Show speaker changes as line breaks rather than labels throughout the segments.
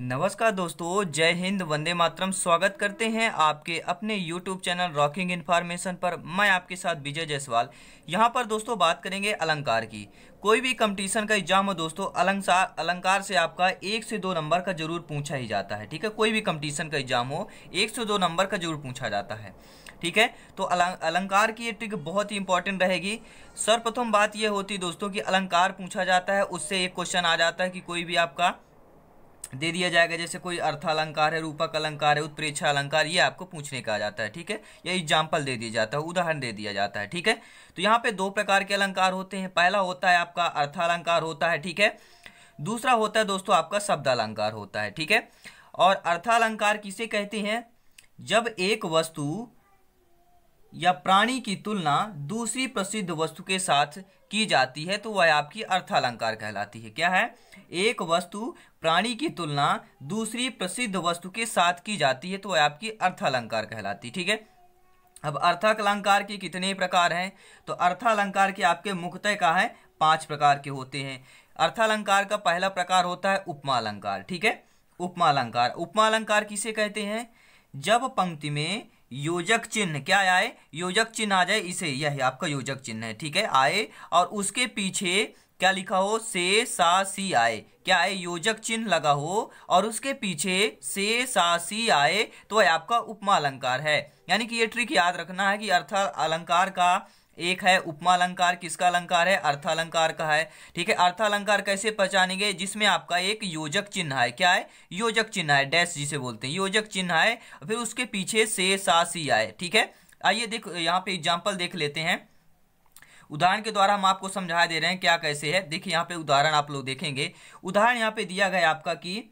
नमस्कार दोस्तों जय हिंद वंदे मातरम स्वागत करते हैं आपके अपने यूट्यूब चैनल रॉकिंग इन्फॉर्मेशन पर मैं आपके साथ विजय जायसवाल यहां पर दोस्तों बात करेंगे अलंकार की कोई भी कंपटीशन का एग्जाम हो दोस्तों अलंकार अलंकार से आपका एक से दो नंबर का जरूर पूछा ही जाता है ठीक है कोई भी कंपटीशन का एग्जाम हो एक से दो नंबर का जरूर पूछा जाता है ठीक है तो अलंकार की ये ट्रिक बहुत ही इंपॉर्टेंट रहेगी सर्वप्रथम बात यह होती है दोस्तों कि अलंकार पूछा जाता है उससे एक क्वेश्चन आ जाता है कि कोई भी आपका दे दिया जाएगा जैसे कोई अर्थालंकार है रूपक अलंकार है उत्प्रेक्षा अलंकार ये आपको पूछने का जाता है ठीक है या एग्जाम्पल दे दिया जाता है उदाहरण दे दिया जाता है ठीक है तो यहाँ पे दो प्रकार के अलंकार होते हैं पहला होता है आपका अर्थालंकार होता है ठीक है दूसरा होता है दोस्तों आपका शब्द अलंकार होता है ठीक है और अर्थालंकार किसे कहते हैं जब एक वस्तु या प्राणी की तुलना दूसरी प्रसिद्ध वस्तु के साथ की जाती है तो वह आपकी अर्थालंकार कहलाती है क्या है एक वस्तु प्राणी की तुलना दूसरी प्रसिद्ध वस्तु के साथ की जाती है तो वह आपकी अर्थालंकार कहलाती है ठीक है अब अर्थालंकार के कितने प्रकार हैं तो अर्थालंकार के आपके मुख्यतः का है पांच प्रकार के होते हैं अर्थालंकार का पहला प्रकार होता है उपमा अलंकार ठीक है उपमा अलंकार उपमा अलंकार किसे कहते हैं जब पंक्ति में योजक चिन्ह क्या आए योजक चिन्ह आ जाए इसे यह आपका योजक चिन्ह है ठीक है आए और उसके पीछे क्या लिखा हो से सा सी आए क्या आए योजक चिन्ह लगा हो और उसके पीछे से सा सी आए तो आपका उपमा अलंकार है यानी कि ये ट्रिक याद रखना है कि अर्थ अलंकार का एक है उपमा अलंकार किसका अलंकार है अर्थालंकार का है ठीक है अर्थालंकार कैसे पहचानेंगे जिसमें आपका एक योजक चिन्ह है क्या है योजक चिन्ह है डैश जिसे बोलते हैं योजक चिन्ह है फिर उसके पीछे से सा सी आए ठीक है आइए देख यहाँ पे एग्जाम्पल देख लेते हैं उदाहरण के द्वारा हम आपको समझा दे रहे हैं क्या कैसे है देखिए यहाँ पे उदाहरण आप लोग देखेंगे उदाहरण यहाँ पे दिया गया आपका कि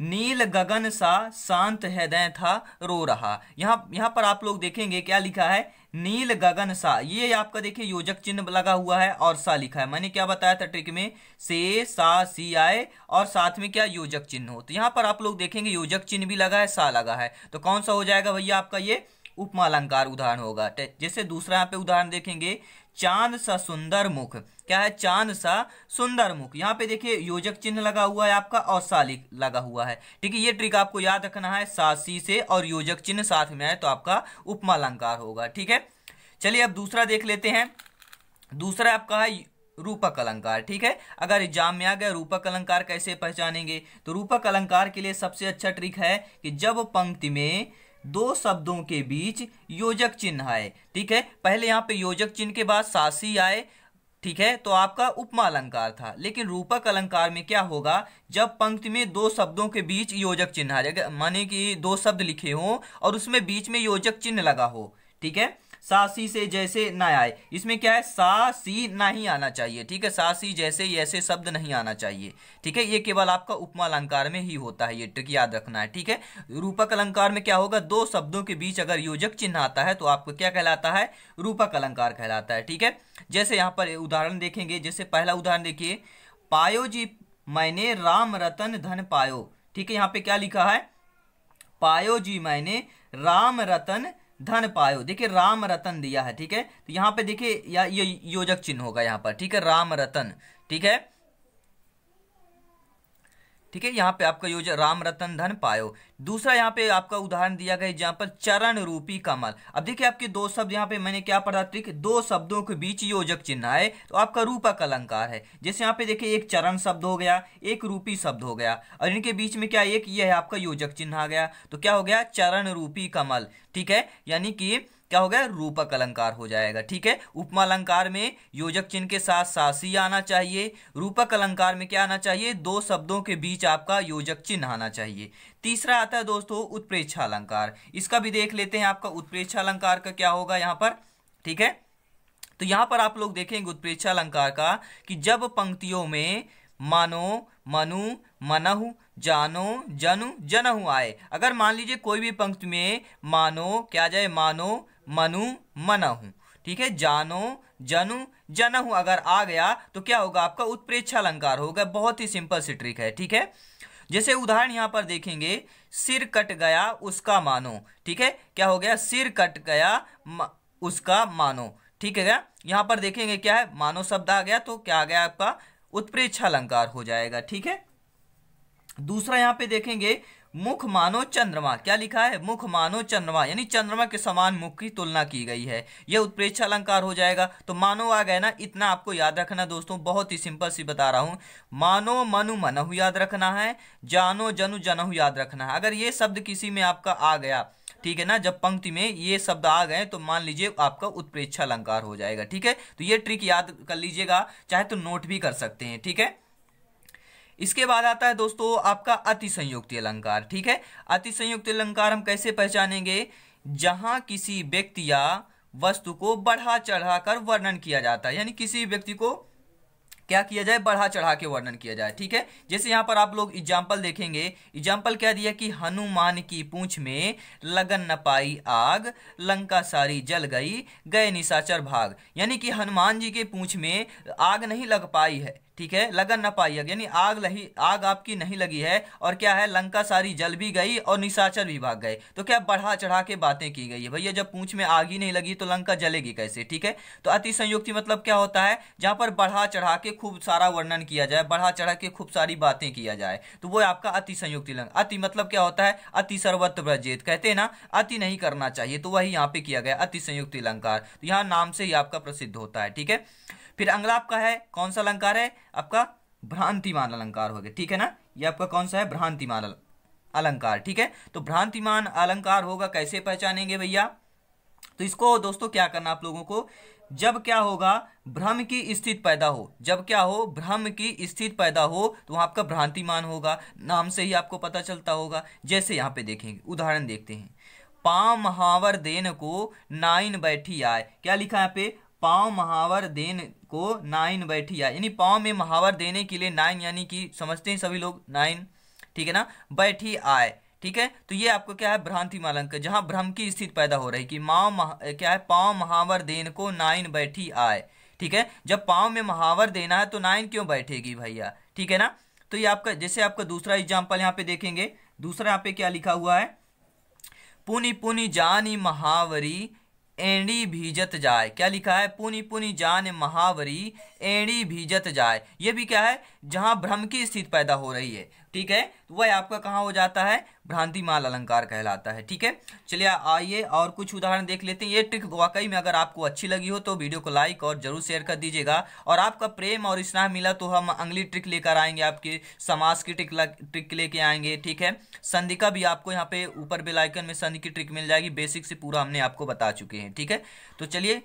नील गगन सा शांत हृदय था रो रहा यहाँ यहाँ पर आप लोग देखेंगे क्या लिखा है नील गगन सा ये आपका देखिए योजक चिन्ह लगा हुआ है और सा लिखा है मैंने क्या बताया था ट्रिक में से सा सी आए और साथ में क्या योजक चिन्ह हो तो यहाँ पर आप लोग देखेंगे योजक चिन्ह भी लगा है सा लगा है तो कौन सा हो जाएगा भैया आपका ये उपमालंकार उदाहरण होगा जैसे दूसरा यहाँ पे उदाहरण देखेंगे चांद सा सुंदर मुख क्या है चांद सा सुंदर मुख यहाँ पे देखिए योजक चिन्ह लगा हुआ है आपका और सालिक लगा हुआ है ठीक है ये ट्रिक आपको याद रखना है सासी से और योजक चिन्ह साथ में है तो आपका उपमा अलंकार होगा ठीक है चलिए अब दूसरा देख लेते हैं दूसरा आपका है रूपक अलंकार ठीक है अगर एग्जाम में आ गया रूपक अलंकार कैसे पहचानेंगे तो रूपक अलंकार के लिए सबसे अच्छा ट्रिक है कि जब पंक्ति में दो शब्दों के बीच योजक चिन्ह आए ठीक है पहले यहाँ पे योजक चिन्ह के बाद सासी आए ठीक है तो आपका उपमा अलंकार था लेकिन रूपक अलंकार में क्या होगा जब पंक्ति में दो शब्दों के बीच योजक चिन्ह आ जाएगा माने कि दो शब्द लिखे हों और उसमें बीच में योजक चिन्ह लगा हो ठीक है सा सी से जैसे ना आए इसमें क्या है सा सी नहीं आना चाहिए ठीक है सा सी जैसे ऐसे शब्द नहीं आना चाहिए ठीक है ये केवल आपका उपमा अलंकार में ही होता है ये ट्रिक याद रखना है ठीक है रूपक अलंकार में क्या होगा दो शब्दों के बीच अगर योजक चिन्ह आता है तो आपको क्या कहलाता है रूपक अलंकार कहलाता है ठीक है जैसे यहाँ पर उदाहरण देखेंगे जैसे पहला उदाहरण देखिए पायो जी मैंने राम रतन धन पायो ठीक है यहाँ पे क्या लिखा है पायो जी मैंने राम रतन धन पायो देखिए राम रतन दिया है ठीक है तो यहाँ पे देखिए या ये योजक चिन्ह होगा यहाँ पर ठीक है राम रतन ठीक है ठीक है यहाँ पे आपका योजना राम रतन धन पायो दूसरा यहाँ पे आपका उदाहरण दिया गया एग्जाम्पल चरण रूपी कमल अब देखिए आपके दो शब्द यहाँ पे मैंने क्या पढ़ा ठीक दो शब्दों के बीच योजक चिन्ह है तो आपका रूपक अलंकार है जैसे यहाँ पे देखिए एक चरण शब्द हो गया एक रूपी शब्द हो गया और इनके बीच में क्या एक ये है आपका योजक चिन्ह आ गया तो क्या हो गया चरण रूपी कमल ठीक है यानी कि क्या हो गया रूपक अलंकार हो जाएगा ठीक है उपमा अलंकार में योजक चिन्ह के साथ सासी आना चाहिए रूपक अलंकार में क्या आना चाहिए दो शब्दों के बीच आपका योजक चिन्ह आना चाहिए तीसरा आता है दोस्तों उत्प्रेक्षा अलंकार इसका भी देख लेते हैं आपका उत्प्रेक्षा अलंकार का क्या होगा यहां पर ठीक है तो यहां पर आप लोग देखेंगे उत्प्रेक्षा अलंकार का कि जब पंक्तियों में मानो मनु मनहु जानो जनु जनहु आए अगर मान लीजिए कोई भी पंक्ति में मानो क्या जाए मानो मनु मनहु ठीक है जानो जनु जनहु अगर आ गया तो क्या होगा आपका उत्प्रेक्षा अलंकार होगा बहुत ही सिंपल सी ट्रिक है ठीक है जैसे उदाहरण यहाँ पर देखेंगे सिर कट गया उसका मानो ठीक है क्या हो गया सिर कट गया उसका मानो ठीक है यहाँ पर देखेंगे क्या है मानो शब्द आ गया तो क्या आ गया आपका उत्प्रेक्षा अलंकार हो जाएगा ठीक है दूसरा यहां पे देखेंगे मुख मानो चंद्रमा क्या लिखा है मुख मानो चंद्रमा यानी चंद्रमा के समान मुख की तुलना की गई है यह उत्प्रेक्षा अलंकार हो जाएगा तो मानो आ गए ना इतना आपको याद रखना दोस्तों बहुत ही सिंपल सी बता रहा हूं मानो मनु मनहु याद रखना है जानो जनु जनहु याद रखना है अगर ये शब्द किसी में आपका आ गया ठीक है ना जब पंक्ति में ये शब्द आ गए तो मान लीजिए आपका उत्प्रेक्षा अलंकार हो जाएगा ठीक है तो ये ट्रिक याद कर लीजिएगा चाहे तो नोट भी कर सकते हैं ठीक है इसके बाद आता है दोस्तों आपका अति संयुक्ति अलंकार ठीक है अति संयुक्ति अलंकार हम कैसे पहचानेंगे जहां किसी व्यक्ति या वस्तु को बढ़ा चढ़ा कर वर्णन किया जाता है यानी किसी व्यक्ति को क्या किया जाए बढ़ा चढ़ा के वर्णन किया जाए ठीक है जैसे यहाँ पर आप लोग एग्जाम्पल देखेंगे एग्जाम्पल क्या दिया कि हनुमान की पूंछ में लगन न पाई आग लंका सारी जल गई गए निशाचर भाग यानी कि हनुमान जी के पूंछ में आग नहीं लग पाई है ठीक है लगन न पाई यानी आग लही आग आपकी नहीं लगी है और क्या है लंका सारी जल भी गई और निशाचर भी भाग गए तो क्या बढ़ा चढ़ा के बातें की गई है भैया जब पूछ में आग ही नहीं लगी तो लंका जलेगी कैसे ठीक है तो अति संयुक्ति मतलब क्या होता है जहां पर बढ़ा चढ़ा के खूब सारा वर्णन किया जाए बढ़ा चढ़ा के खूब सारी बातें किया जाए तो वो आपका अति संयुक्ति लंग अति मतलब क्या होता है अति सर्वत्र ब्रजेत कहते हैं ना अति नहीं करना चाहिए तो वही यहाँ पे किया गया अति संयुक्ति लंकार तो यहाँ नाम से ही आपका प्रसिद्ध होता है ठीक है फिर अगला आपका है कौन सा अलंकार है आपका भ्रांतिमान अलंकार हो गया ठीक है ना ये आपका कौन सा है भ्रांतिमान अलंकार ठीक है तो भ्रांतिमान अलंकार होगा कैसे पहचानेंगे भैया तो इसको दोस्तों क्या करना आप लोगों को जब क्या होगा भ्रम की स्थिति पैदा हो जब क्या हो भ्रम की स्थिति पैदा हो तो वहां आपका भ्रांतिमान होगा नाम से ही आपको पता चलता होगा जैसे यहाँ पे देखेंगे उदाहरण देखते हैं पाम हावर देन को नाइन बैठी आए क्या लिखा है यहाँ पे पाँव महावर देन को नाइन बैठिया यानी पाँव में महावर देने के लिए नाइन यानी कि समझते हैं सभी लोग नाइन ठीक है ना बैठी आए ठीक है तो ये आपको क्या है भ्रांति मालंक जहाँ भ्रम की स्थिति पैदा हो रही कि माँ महा क्या है पाँव महावर देन को नाइन बैठी आए ठीक है जब पाँव में महावर देना है तो नाइन क्यों बैठेगी भैया ठीक है ना तो ये आपका जैसे आपका दूसरा एग्जाम्पल यहाँ पे देखेंगे दूसरा यहाँ पे क्या लिखा हुआ है पुनि पुनि जानी महावरी एंडी भीजत जाए क्या लिखा है पुनि पुनी जान महावरी एड़ी भिजत जाए ये भी क्या है जहाँ भ्रम की स्थिति पैदा हो रही है ठीक है तो वह आपका कहाँ हो जाता है भ्रांति माल अलंकार कहलाता है ठीक है चलिए आइए और कुछ उदाहरण देख लेते हैं ये ट्रिक वाकई में अगर आपको अच्छी लगी हो तो वीडियो को लाइक और जरूर शेयर कर दीजिएगा और आपका प्रेम और स्नेह मिला तो हम अगली ट्रिक लेकर आएंगे आपके समाज की ट्रिक ट्रिक लेके आएंगे ठीक है संधि का भी आपको यहाँ पे ऊपर बेलाइकन में संधि की ट्रिक मिल जाएगी बेसिक से पूरा हमने आपको बता चुके हैं ठीक है तो चलिए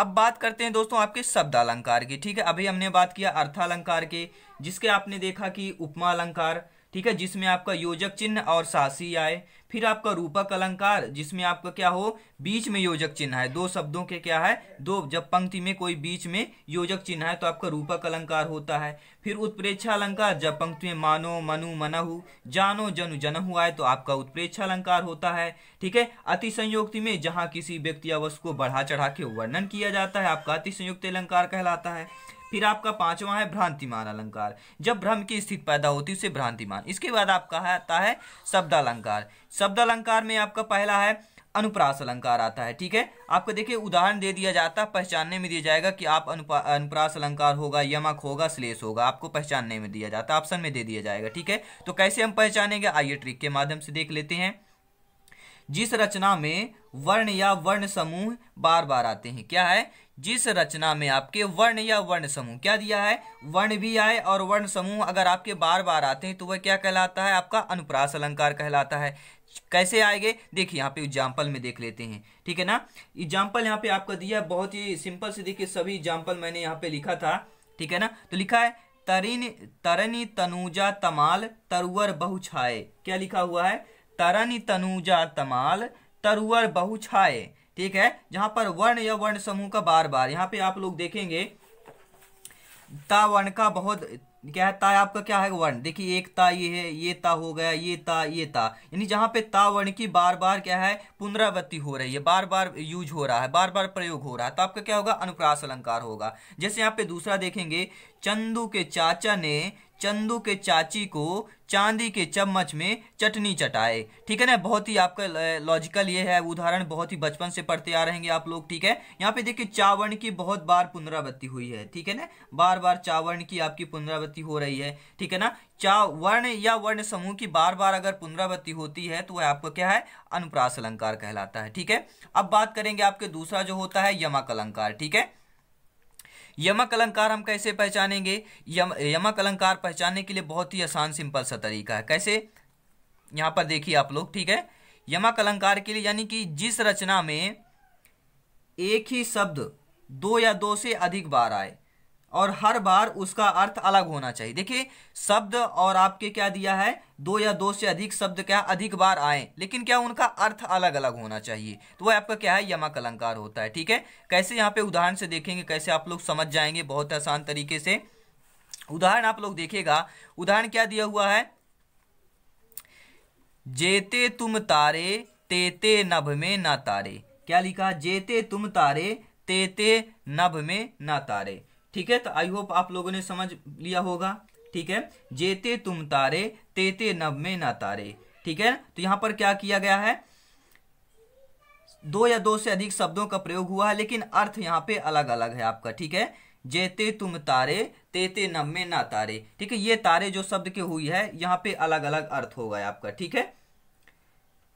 अब बात करते हैं दोस्तों आपके शब्द अलंकार की ठीक है अभी हमने बात किया अर्थालंकार के जिसके आपने देखा कि उपमा अलंकार ठीक है जिसमें आपका योजक चिन्ह और सासी आए फिर आपका रूपक अलंकार जिसमें आपका क्या हो बीच में योजक चिन्ह है दो शब्दों के क्या है दो जब पंक्ति में कोई बीच में योजक चिन्ह है तो आपका रूपक अलंकार होता है फिर उत्प्रेक्षा अलंकार जब पंक्ति में मानो मनु मनहु जानो जनु जनहु आए तो आपका उत्प्रेक्षा अलंकार होता है ठीक है अति संयुक्ति में जहाँ किसी व्यक्ति अवश्य को बढ़ा चढ़ा के वर्णन किया जाता है आपका अति संयुक्त अलंकार कहलाता है फिर आपका पांचवा है भ्रांतिमान अलंकार जब भ्रम की स्थिति पैदा होती है उसे भ्रांतिमान इसके बाद आपका आता है शब्द अलंकार शब्द अलंकार में आपका पहला है अनुप्रास अलंकार आता है ठीक है आपको देखिए उदाहरण दे दिया जाता है पहचानने में दिया जाएगा कि आप अनुपा अनुप्रास अलंकार होगा यमक होगा श्लेष होगा आपको पहचानने में दिया जाता है ऑप्शन में दे दिया जाएगा ठीक है तो कैसे हम पहचानेंगे आइए ट्रिक के माध्यम से देख लेते हैं जिस रचना में वर्ण या वर्ण समूह बार बार आते हैं क्या है जिस रचना में आपके वर्ण या वर्ण समूह क्या दिया है वर्ण भी आए और वर्ण समूह अगर आपके बार बार आते हैं तो वह क्या कहलाता है आपका अनुप्रास अलंकार कहलाता है कैसे आएंगे देखिए यहाँ पे एग्जाम्पल में देख लेते हैं ठीक है ना एग्जाम्पल यहाँ पे आपका दिया है बहुत ही सिंपल से देखिए सभी एग्जाम्पल मैंने यहाँ पे लिखा था ठीक है ना तो लिखा है तरिन तरनी तनुजा तमाल तरुअर बहु छाए क्या लिखा हुआ है तरन तनुजा तमाल तरुअर बहु छाए ठीक है जहां पर वर्ण या वर्ण समूह का बार बार यहाँ पे आप लोग देखेंगे ता वर्ण का बहुत क्या है ता आपका क्या है वर्ण देखिए एक ता ये है ये ता हो गया ये ता ये ता यानी जहां पे ता वर्ण की बार बार क्या है पुनरावृत्ति हो रही है बार बार यूज हो रहा है बार बार प्रयोग हो रहा है तो आपका क्या होगा अनुप्रास अलंकार होगा जैसे यहाँ पे दूसरा देखेंगे चंदू के चाचा ने चंदू के चाची को चांदी के चम्मच में चटनी चटाए ठीक है ना बहुत ही आपका लॉजिकल ये है उदाहरण बहुत ही बचपन से पढ़ते आ रहेंगे आप लोग ठीक है यहाँ पे देखिए चावर्ण की बहुत बार पुनरावृत्ति हुई है ठीक है ना बार बार चावर्ण की आपकी पुनरावृत्ति हो रही है ठीक है ना चावर्ण या वर्ण समूह की बार बार अगर पुनरावृत्ति होती है तो वह आपका क्या है अनुप्रास अलंकार कहलाता है ठीक है अब बात करेंगे आपके दूसरा जो होता है यमक अलंकार ठीक है यमक अलंकार हम कैसे पहचानेंगे यम यमक अलंकार पहचानने के लिए बहुत ही आसान सिंपल सा तरीका है कैसे यहाँ पर देखिए आप लोग ठीक है यमक अलंकार के लिए यानी कि जिस रचना में एक ही शब्द दो या दो से अधिक बार आए और हर बार उसका अर्थ अलग होना चाहिए देखिए शब्द और आपके क्या दिया है दो या दो से अधिक शब्द क्या अधिक बार आए लेकिन क्या उनका अर्थ अलग अलग होना चाहिए तो वह आपका क्या है यमक अलंकार होता है ठीक है कैसे यहाँ पे उदाहरण से देखेंगे कैसे आप लोग समझ जाएंगे बहुत आसान तरीके से उदाहरण आप लोग देखेगा उदाहरण क्या दिया हुआ है जेते तुम तारे तेते नभ में ना तारे क्या लिखा जेते तुम तारे तेते नभ में ना तारे ठीक है तो आई होप आप लोगों ने समझ लिया होगा ठीक है जेते तुम तारे तेते नव में ना तारे ठीक है तो यहां पर क्या किया गया है दो या दो से अधिक शब्दों का प्रयोग हुआ है लेकिन अर्थ यहाँ पे अलग अलग है आपका ठीक है जेते तुम तारे तेते नव में ना तारे ठीक है ये तारे जो शब्द के हुई है यहाँ पे अलग अलग अर्थ होगा आपका ठीक है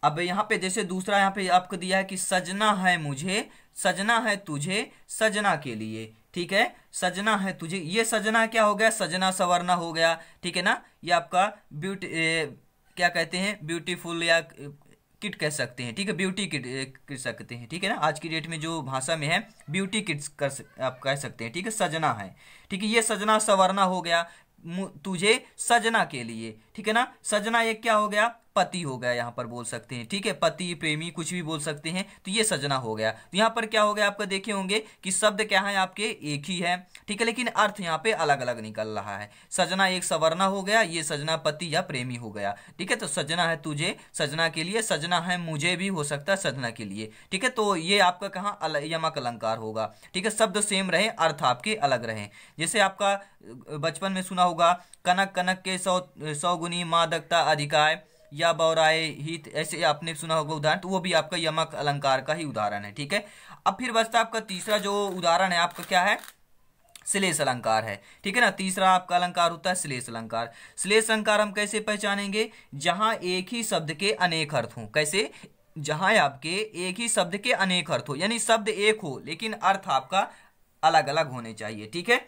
अब यहाँ पे जैसे दूसरा यहाँ पे आपको दिया है कि सजना है मुझे सजना है तुझे सजना के लिए ठीक है सजना है तुझे ये सजना क्या हो गया सजना सवरना हो गया ठीक है ना ये आपका ब्यूटी क्या कहते हैं ब्यूटीफुल या किट कह सकते हैं ठीक है ब्यूटी किट कर सकते हैं ठीक है ना आज की डेट में जो भाषा में है ब्यूटी किट कर आप कह सकते हैं ठीक है सजना है ठीक है ये सजना सवरना हो गया तुझे सजना के लिए ठीक है ना सजना ये क्या हो गया पति हो गया यहाँ पर बोल सकते हैं ठीक है पति प्रेमी कुछ भी बोल सकते हैं तो ये सजना हो गया तो यहाँ पर क्या हो गया आपका देखे होंगे कि शब्द क्या है आपके एक ही है ठीक है लेकिन अर्थ यहाँ पे अलग अलग निकल रहा है सजना एक सवरना हो गया ये सजना पति या प्रेमी हो गया ठीक है तो सजना है तुझे सजना के लिए सजना है मुझे भी हो सकता है सजना के लिए ठीक है तो ये आपका कहा यमक अलंकार होगा ठीक है शब्द सेम रहे अर्थ आपके अलग रहे जैसे आपका बचपन में सुना होगा कनक कनक के सौ सौ गुनी मादकता अधिकाय या बौराए हित ऐसे आपने सुना होगा उदाहरण तो वो भी आपका यमक अलंकार का ही उदाहरण है ठीक है अब फिर बचता आपका तीसरा जो उदाहरण है आपका क्या है श्लेष अलंकार है ठीक है ना तीसरा आपका अलंकार होता है श्लेष अलंकार श्लेष अलंकार हम कैसे पहचानेंगे जहां एक ही शब्द के अनेक अर्थ हों कैसे जहां आपके एक ही शब्द के अनेक अर्थ हो यानी शब्द एक हो लेकिन अर्थ आपका अलग अलग होने चाहिए ठीक है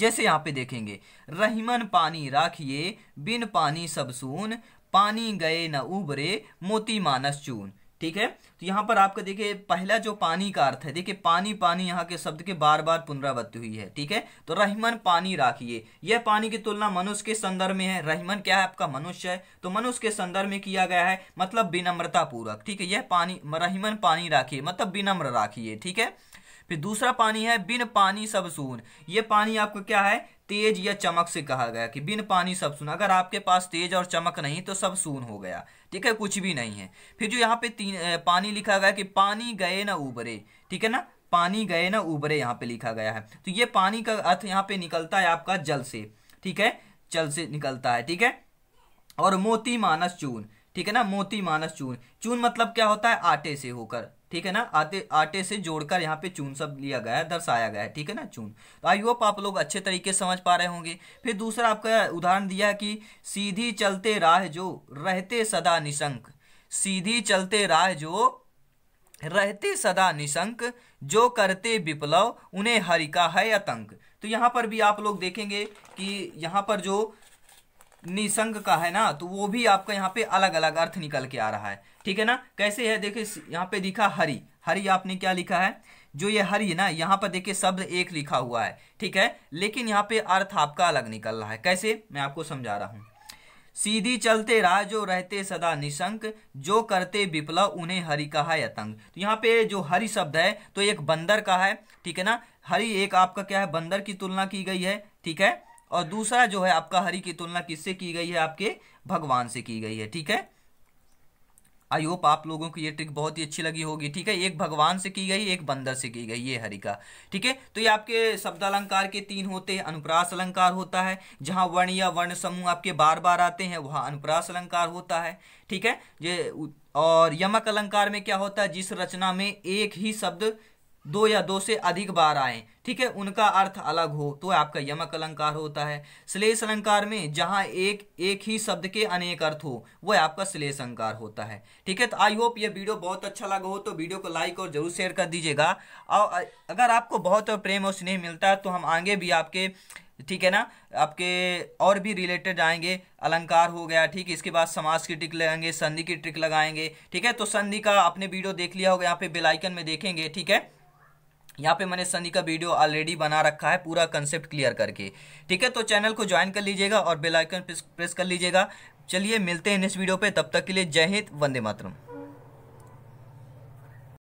जैसे यहाँ पे देखेंगे रहीमन पानी राखिए बिन पानी सब सुन पानी गए न उबरे मोती मानस चून ठीक है तो यहाँ पर आपका देखिए पहला जो पानी का अर्थ है देखिए पानी पानी यहाँ के शब्द के बार बार पुनरावृत्ति हुई है ठीक है तो रहमन पानी राखिए यह पानी की तुलना मनुष्य के संदर्भ में है रहमन क्या है आपका मनुष्य है तो मनुष्य के संदर्भ में किया गया है मतलब विनम्रता पूर्वक ठीक है यह पानी रहमन पानी राखिए मतलब विनम्र राखिए ठीक है फिर दूसरा पानी है बिन पानी सब सुन ये पानी आपको क्या है तेज या चमक से कहा गया कि बिन पानी सब सुन अगर आपके पास तेज और चमक नहीं तो सब सुन हो गया ठीक है कुछ भी नहीं है फिर जो यहाँ पे तीन पानी लिखा गया कि पानी गए ना उबरे ठीक है ना पानी गए ना उबरे यहाँ पे लिखा गया है तो ये पानी का अर्थ यहाँ पे निकलता है आपका जल से ठीक है जल से निकलता है ठीक है और मोती मानस चून ठीक है ना मोती मानस चून चून मतलब क्या होता है आटे से होकर ठीक है ना आटे आटे से जोड़कर यहाँ पे चून सब लिया गया है दर्शाया गया है ठीक है ना चून तो आई होप आप लोग अच्छे तरीके समझ पा रहे होंगे फिर दूसरा आपका उदाहरण दिया कि सीधी चलते राह जो रहते सदा निशंक सीधी चलते राह जो रहते सदा निशंक जो करते विप्लव उन्हें हरिका है आतंक तो यहाँ पर भी आप लोग देखेंगे कि यहाँ पर जो निशंक का है ना तो वो भी आपका यहाँ पे अलग अलग अर्थ निकल के आ रहा है ठीक है ना कैसे है देखिए यहाँ पे लिखा हरी हरी आपने क्या लिखा है जो ये हरी है ना यहाँ पर देखिए शब्द एक लिखा हुआ है ठीक है लेकिन यहाँ पे अर्थ आपका अलग निकल रहा है कैसे मैं आपको समझा रहा हूँ सीधी चलते राह जो रहते सदा निशंक जो करते विप्लव उन्हें हरि कहा यतंग तो यहाँ पे जो हरि शब्द है तो एक बंदर का है ठीक है ना हरि एक आपका क्या है बंदर की तुलना की गई है ठीक है और दूसरा जो है आपका हरि की तुलना किससे की गई है आपके भगवान से की गई है ठीक है आई होप आप लोगों को ये ट्रिक बहुत ही अच्छी लगी होगी ठीक है एक भगवान से की गई एक बंदर से की गई ये हरिका ठीक है तो ये आपके शब्द अलंकार के तीन होते हैं अनुप्रास अलंकार होता है जहां वर्ण या वर्ण समूह आपके बार बार आते हैं वहां अनुप्रास अलंकार होता है ठीक है ये और यमक अलंकार में क्या होता है जिस रचना में एक ही शब्द दो या दो से अधिक बार आए ठीक है उनका अर्थ अलग हो तो आपका यमक अलंकार होता है श्लेष अलंकार में जहां एक एक ही शब्द के अनेक अर्थ हो वह आपका श्लेष अलंकार होता है ठीक है तो आई होप ये वीडियो बहुत अच्छा लगा हो तो वीडियो को लाइक और जरूर शेयर कर दीजिएगा और अगर आपको बहुत प्रेम और स्नेह मिलता है तो हम आगे भी आपके ठीक है ना आपके और भी रिलेटेड आएंगे अलंकार हो गया ठीक इसके बाद समाज की ट्रिक लगाएंगे संधि की ट्रिक लगाएंगे ठीक है तो संधि का आपने वीडियो देख लिया होगा यहाँ पे बेलाइकन में देखेंगे ठीक है यहाँ पे मैंने सनी का वीडियो ऑलरेडी बना रखा है पूरा कंसेप्ट क्लियर करके ठीक है तो चैनल को ज्वाइन कर लीजिएगा और बेल आइकन प्रेस कर लीजिएगा चलिए मिलते हैं नेक्स्ट वीडियो पे तब तक के लिए जय हिंद वंदे मातरम